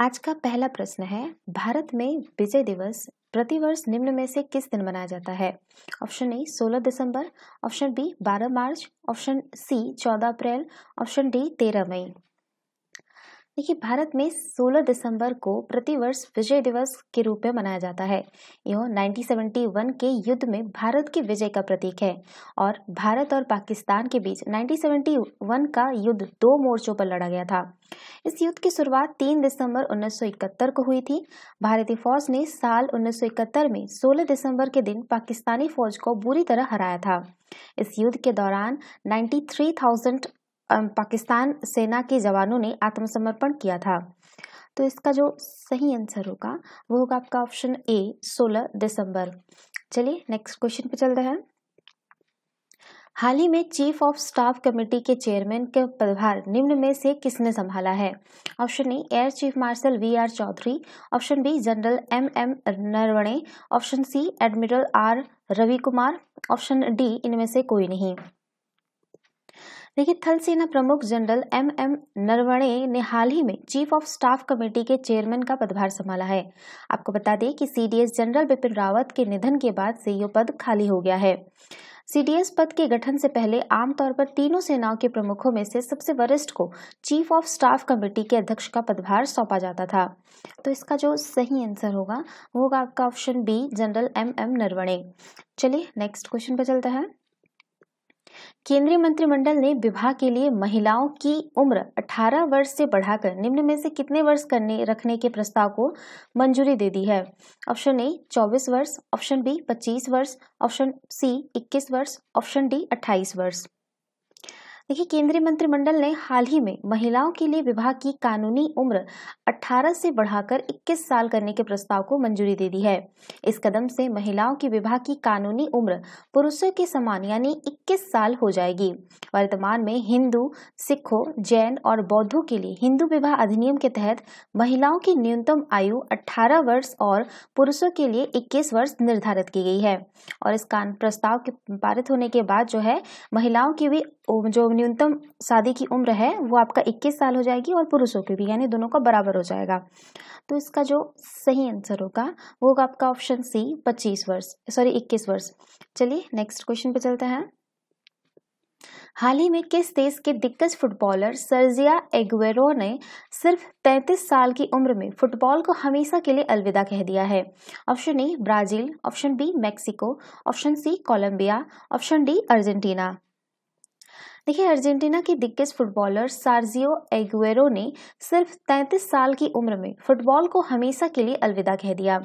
आज का पहला प्रश्न है भारत में विजय दिवस प्रतिवर्ष निम्न में से किस दिन मनाया जाता है ऑप्शन ए 16 दिसंबर ऑप्शन बी 12 मार्च ऑप्शन सी 14 अप्रैल ऑप्शन डी 13 मई देखिए भारत में 16 दिसंबर को प्रतिवर्ष विजय दिवस के रूप में मनाया जाता है यह 1971 के युद्ध में भारत की विजय का प्रतीक है और भारत और पाकिस्तान के बीच 1971 का युद्ध दो मोर्चों पर लड़ा गया था इस युद्ध की शुरुआत 3 दिसंबर 1971 को हुई थी भारतीय फौज ने साल 1971 में 16 दिसंबर के दिन पाकिस्तानी फौज को बुरी तरह हराया था इस युद्ध के दौरान 93,000 थ्री पाकिस्तान सेना के जवानों ने आत्मसमर्पण किया था तो इसका जो सही आंसर होगा वो होगा आपका ऑप्शन ए 16 दिसंबर चलिए नेक्स्ट क्वेश्चन पे रहे हैं हाल ही में चीफ ऑफ स्टाफ कमेटी के चेयरमैन के पदभार निम्न में से किसने संभाला है option A air chief marshal V R Chaudhari option B general M M Naravane option C admiral R Ravi Kumar option D इनमें से कोई नहीं देखिए थल सेना प्रमुख जनरल एम एम नरवणे ने हाल ही में चीफ ऑफ स्टाफ कमेटी के चेयरमैन का पदभार संभाला है आपको बता दें कि सीडीएस जनरल बिपिन रावत के निधन के बाद से यह पद खाली हो गया है सीडीएस पद के गठन से पहले आमतौर पर तीनों सेनाओं के प्रमुखों में से सबसे वरिष्ठ को चीफ ऑफ स्टाफ कमेटी के अध्यक्ष का पदभार सौंपा जाता था तो इसका जो सही आंसर होगा वो होगा आपका option B general M M Naravane चलिए नेक्स्ट क्वेश्चन पर चलता है केंद्रीय मंत्रिमंडल ने विवाह के लिए महिलाओं की उम्र 18 वर्ष से बढ़ाकर निम्न में से कितने वर्ष करने रखने के प्रस्ताव को मंजूरी दे दी है ऑप्शन ए 24 वर्ष ऑप्शन बी 25 वर्ष ऑप्शन सी 21 वर्ष ऑप्शन डी 28 वर्ष देखिए केंद्रीय मंत्रिमंडल ने हाल ही में महिलाओं के लिए विवाह की कानूनी उम्र 18 से बढ़ाकर 21 साल करने के प्रस्ताव को मंजूरी दे दी है इस कदम से महिलाओं की विवाह की कानूनी उम्र पुरुषों के समान यानी 21 साल हो जाएगी वर्तमान में हिंदू सिखों जैन और बौद्धों के लिए हिंदू विवाह अधिनियम के तहत महिलाओं की न्यूनतम आयु 18 वर्ष और पुरुषों के लिए 21 वर्ष निर्धारित की गई है और इस कान प्रस्ताव के पारित होने के बाद जो है महिलाओं की भी जो न्यूनतम शादी की उम्र है वो आपका 21 साल हो जाएगी और पुरुषों की भी यानी दोनों का बराबर हो जाएगा तो इसका जो सही आंसर होगा वो होगा आपका ऑप्शन सी 25 वर्ष सॉरी 21 वर्ष चलिए नेक्स्ट क्वेश्चन पे चलते हैं हाल ही में किस देश के दिग्गज फुटबॉलर सर्जिया एग्वेरो ने सिर्फ 33 साल की उम्र में फुटबॉल को हमेशा के लिए अलविदा कह दिया है option A Brazil option B Mexico option C Colombia option D Argentina देखिए अर्जेंटीना के दिग्गज फुटबॉलर सार्जियो एग्वेरो ने सिर्फ 33 साल की उम्र में फुटबॉल को हमेशा के लिए अलविदा कह दिया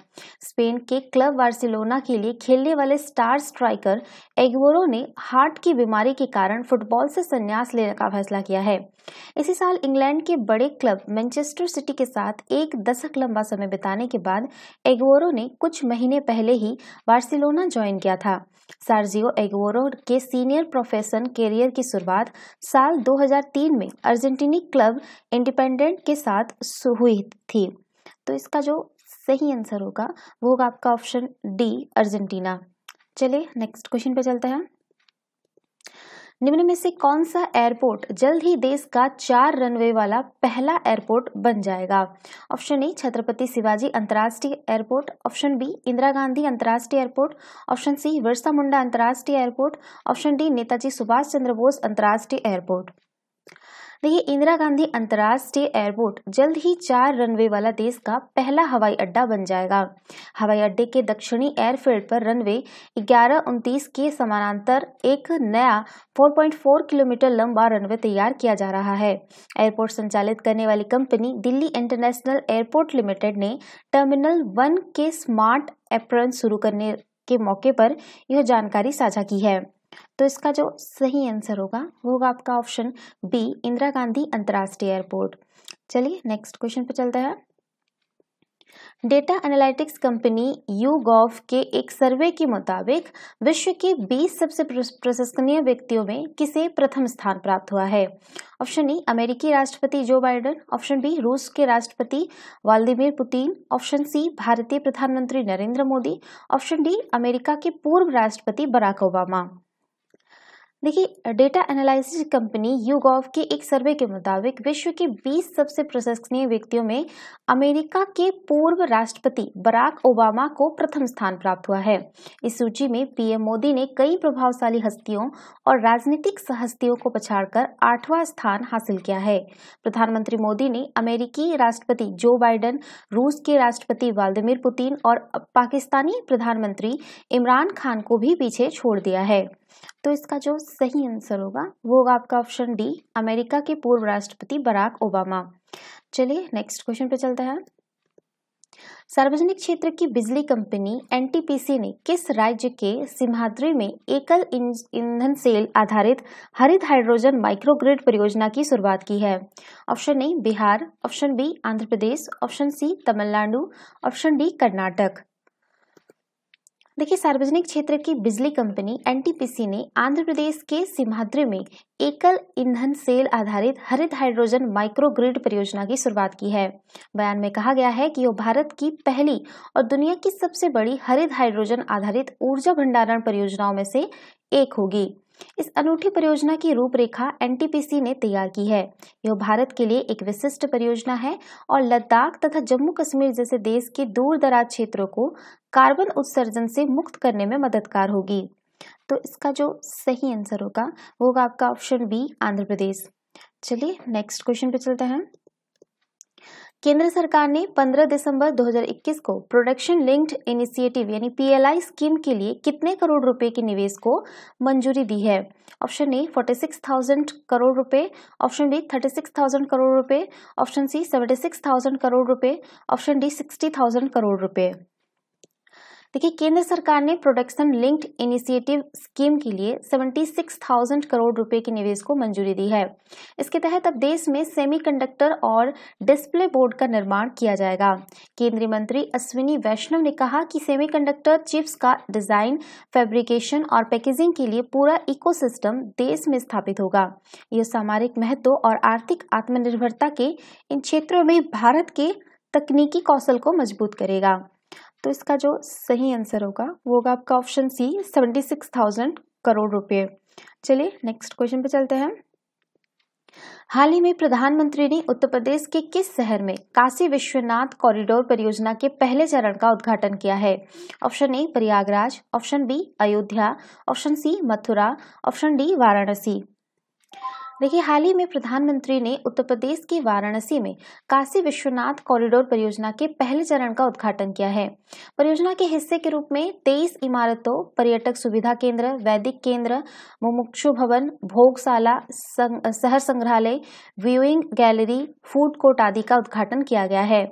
स्पेन के क्लब बार्सिलोना के लिए खेलने वाले स्टार स्ट्राइकर एग्वेरो ने हार्ट की बीमारी के कारण फुटबॉल से संन्यास लेने का फैसला किया है इसी साल इंग्लैंड के बड़े क्लब मैनचेस्टर सिटी के साथ एक दशक लंबा समय बिताने के बाद एग्वेरो ने कुछ महीने पहले ही बार्सिलोना ज्वाइन किया था सार्जियो एगवोरो के सीनियर प्रोफेशन करियर की शुरुआत साल 2003 में अर्जेंटीनी क्लब इंडिपेंडेंट के साथ हुई थी तो इसका जो सही आंसर होगा वो होगा आपका ऑप्शन डी अर्जेंटीना चलिए नेक्स्ट क्वेश्चन पे चलते हैं निम्न में से कौन सा एयरपोर्ट जल्द ही देश का चार रनवे वाला पहला एयरपोर्ट बन जाएगा ऑप्शन ए छत्रपति शिवाजी अंतर्राष्ट्रीय airport option B Indira Gandhi अंतर्राष्ट्रीय airport option C Birsa Munda अंतर्राष्ट्रीय airport option D Netaji Subhash Chandra Bose अंतर्राष्ट्रीय एयरपोर्ट वही तो इंदिरा गांधी अंतर्राष्ट्रीय एयरपोर्ट जल्द ही चार रनवे वाला देश का पहला हवाई अड्डा बन जाएगा हवाई अड्डे के दक्षिणी एयरफील्ड पर रनवे ग्यारह उन्तीस के समानांतर एक नया 4.4 किलोमीटर लंबा रनवे तैयार किया जा रहा है एयरपोर्ट संचालित करने वाली company Delhi international airport limited ने टर्मिनल वन के स्मार्ट एप्रन शुरू करने के मौके पर यह जानकारी साझा की है तो इसका जो सही आंसर होगा वो होगा आपका ऑप्शन बी इंदिरा गांधी अंतर्राष्ट्रीय एयरपोर्ट चलिए नेक्स्ट क्वेश्चन पे चलता है डेटा एनालिटिक्स कंपनी यू के एक सर्वे के मुताबिक विश्व के 20 सबसे प्रशंसनीय व्यक्तियों में किसे प्रथम स्थान प्राप्त हुआ है ऑप्शन ई अमेरिकी राष्ट्रपति जो बाइडन ऑप्शन बी रूस के राष्ट्रपति व्लादिमीर पुतिन ऑप्शन सी भारतीय प्रधानमंत्री Narendra Modi option D America के पूर्व राष्ट्रपति बराक ओबामा देखिए डेटा एनालिसिस कंपनी यूगोव के एक सर्वे के मुताबिक विश्व के 20 सबसे प्रशंसनीय व्यक्तियों में अमेरिका के पूर्व राष्ट्रपति बराक ओबामा को प्रथम स्थान प्राप्त हुआ है इस सूची में पीएम मोदी ने कई प्रभावशाली हस्तियों और राजनीतिक हस्तियों को पछाड़कर आठवां स्थान हासिल किया है प्रधानमंत्री मोदी ने अमेरिकी राष्ट्रपति जो बाइडन रूस के राष्ट्रपति व्लादिमिर पुतिन और पाकिस्तानी प्रधानमंत्री इमरान खान को भी पीछे छोड़ दिया है तो इसका जो सही आंसर होगा वो होगा आपका ऑप्शन डी अमेरिका के पूर्व राष्ट्रपति बराक ओबामा चलिए नेक्स्ट क्वेश्चन पे चलते हैं सार्वजनिक क्षेत्र की बिजली कंपनी एनटीपीसी ने किस राज्य के सिम्हाद्री में एकल ईंधन सेल आधारित हरित हाइड्रोजन माइक्रोग्रिड परियोजना की शुरुआत की है option A Bihar option B Andhra Pradesh option C Tamil Nadu option D Karnataka देखिए सार्वजनिक क्षेत्र की बिजली कंपनी एनटीपीसी ने आंध्र प्रदेश के सिम्हाद्री में एकल ईंधन सेल आधारित हरित हाइड्रोजन माइक्रोग्रिड परियोजना की शुरुआत की है बयान में कहा गया है कि यह भारत की पहली और दुनिया की सबसे बड़ी हरित हाइड्रोजन आधारित ऊर्जा भंडारण परियोजनाओं में से एक होगी इस अनूठी परियोजना की रूपरेखा एनटीपीसी ने तैयार की है यह भारत के लिए एक विशिष्ट परियोजना है और लद्दाख तथा जम्मू कश्मीर जैसे देश के दूर दराज क्षेत्रों को कार्बन उत्सर्जन से मुक्त करने में मददगार होगी तो इसका जो सही आंसर होगा वो होगा आपका ऑप्शन बी आंध्र प्रदेश चलिए नेक्स्ट क्वेश्चन पे चलते हैं केंद्र सरकार ने 15 दिसंबर 2021 को प्रोडक्शन लिंक्ड इनिशिएटिव यानी पीएलआई स्कीम के लिए कितने करोड़ रुपए के निवेश को मंजूरी दी है ऑप्शन ए 46,000 करोड़ रुपए ऑप्शन बी 36,000 करोड़ रुपए ऑप्शन सी 76,000 करोड़ रुपए ऑप्शन डी 60,000 करोड़ रुपए देखिए केंद्र सरकार ने प्रोडक्शन लिंक्ड इनिशिएटिव स्कीम के लिए 76,000 करोड़ रुपए के निवेश को मंजूरी दी है इसके तहत अब देश में सेमीकंडक्टर और डिस्प्ले बोर्ड का निर्माण किया जाएगा केंद्रीय मंत्री अश्विनी वैष्णव ने कहा कि सेमीकंडक्टर चिप्स का डिजाइन फैब्रिकेशन और पैकेजिंग के लिए पूरा इको देश में स्थापित होगा यह सामरिक महत्व और आर्थिक आत्मनिर्भरता के इन क्षेत्रों में भारत के तकनीकी कौशल को मजबूत करेगा तो इसका जो सही आंसर होगा वो होगा आपका option C seventy six thousand crore रुपए चलिए नेक्स्ट क्वेश्चन पे चलते हैं हाल ही में प्रधानमंत्री ने उत्तर प्रदेश के किस शहर में काशी विश्वनाथ कॉरिडोर परियोजना के पहले चरण का उद्घाटन किया है option A Prayagraj option B Ayodhya option C Mathura option D Varanasi देखिए हाल ही में प्रधानमंत्री ने उत्तर प्रदेश के वाराणसी में काशी विश्वनाथ कॉरिडोर परियोजना के पहले चरण का उद्घाटन किया है परियोजना के हिस्से के रूप में तेईस इमारतों पर्यटक सुविधा केंद्र वैदिक केंद्र मुमुक्षु भवन भोगशाला संग, संग्रहालय व्यूइंग गैलरी फूड कोर्ट आदि का उद्घाटन किया गया है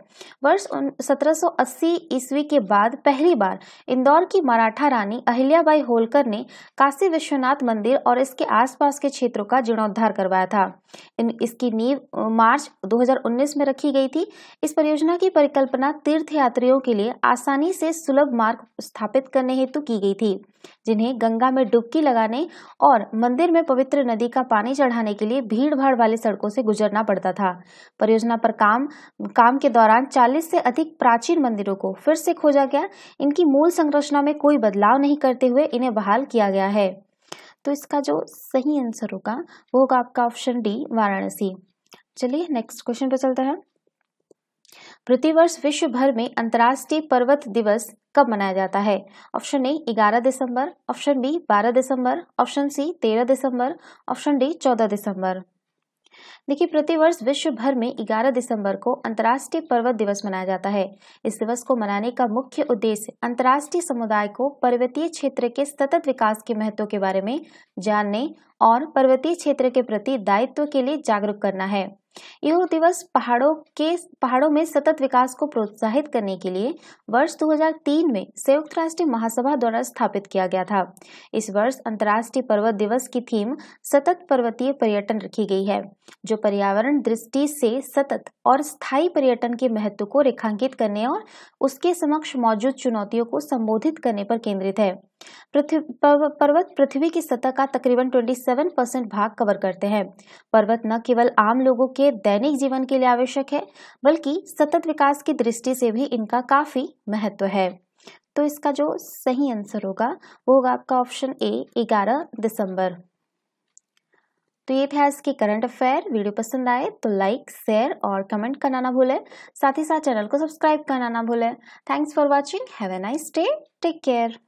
वर्ष सत्रह ईस्वी के बाद पहली बार इंदौर की मराठा रानी अहिल्याबाई होलकर ने काशी विश्वनाथ मंदिर और इसके आसपास के क्षेत्रों का जीर्णोद्धार करवाया था इन इसकी नींव मार्च 2019 में रखी गई थी इस परियोजना की परिकल्पना तीर्थ यात्रियों के लिए आसानी से सुलभ मार्ग स्थापित करने हेतु की गई थी जिन्हें गंगा में डुबकी लगाने और मंदिर में पवित्र नदी का पानी चढ़ाने के लिए भीड़ भाड़ वाली सड़कों से गुजरना पड़ता था परियोजना पर काम काम के दौरान 40 से अधिक प्राचीन मंदिरों को फिर से खोजा गया इनकी मूल संरचना में कोई बदलाव नहीं करते हुए इन्हें बहाल किया गया है तो इसका जो सही आंसर होगा वो होगा आपका ऑप्शन डी वाराणसी चलिए नेक्स्ट क्वेश्चन पे चलते हैं प्रतिवर्ष विश्व भर में अंतर्राष्ट्रीय पर्वत दिवस कब मनाया जाता है ऑप्शन ए 11 दिसंबर ऑप्शन बी 12 दिसंबर ऑप्शन सी 13 दिसंबर ऑप्शन डी 14 दिसंबर देखिए प्रतिवर्ष विश्व भर में 11 दिसंबर को अंतर्राष्ट्रीय पर्वत दिवस मनाया जाता है इस दिवस को मनाने का मुख्य उद्देश्य अंतर्राष्ट्रीय समुदाय को पर्वतीय क्षेत्र के सतत विकास के महत्व के बारे में जानने और पर्वतीय क्षेत्र के प्रति दायित्व के लिए जागरूक करना है यह दिवस पहाड़ों के पहाड़ों में सतत विकास को प्रोत्साहित करने के लिए वर्ष 2003 में संयुक्त राष्ट्र महासभा द्वारा स्थापित किया गया था इस वर्ष अंतर्राष्ट्रीय पर्वत दिवस की थीम सतत पर्वतीय पर्यटन रखी गई है जो पर्यावरण दृष्टि से सतत और स्थायी पर्यटन के महत्व को रेखांकित करने और उसके समक्ष मौजूद चुनौतियों को संबोधित करने पर केंद्रित है पर्वत पृथ्वी की सतह का तकरीबन 27 परसेंट भाग कवर करते हैं पर्वत न केवल आम लोगों के दैनिक जीवन के लिए आवश्यक है बल्कि सतत विकास की दृष्टि से भी इनका काफ़ी महत्व है तो इसका जो सही आंसर होगा वो होगा आपका ऑप्शन ए 11 दिसंबर तो ये था आज के करंट अफेयर वीडियो पसंद आए तो लाइक शेयर और कमेंट करना ना भूलें साथ ही साथ चैनल को सब्सक्राइब करना ना भूलें thanks for watching have a nice day take care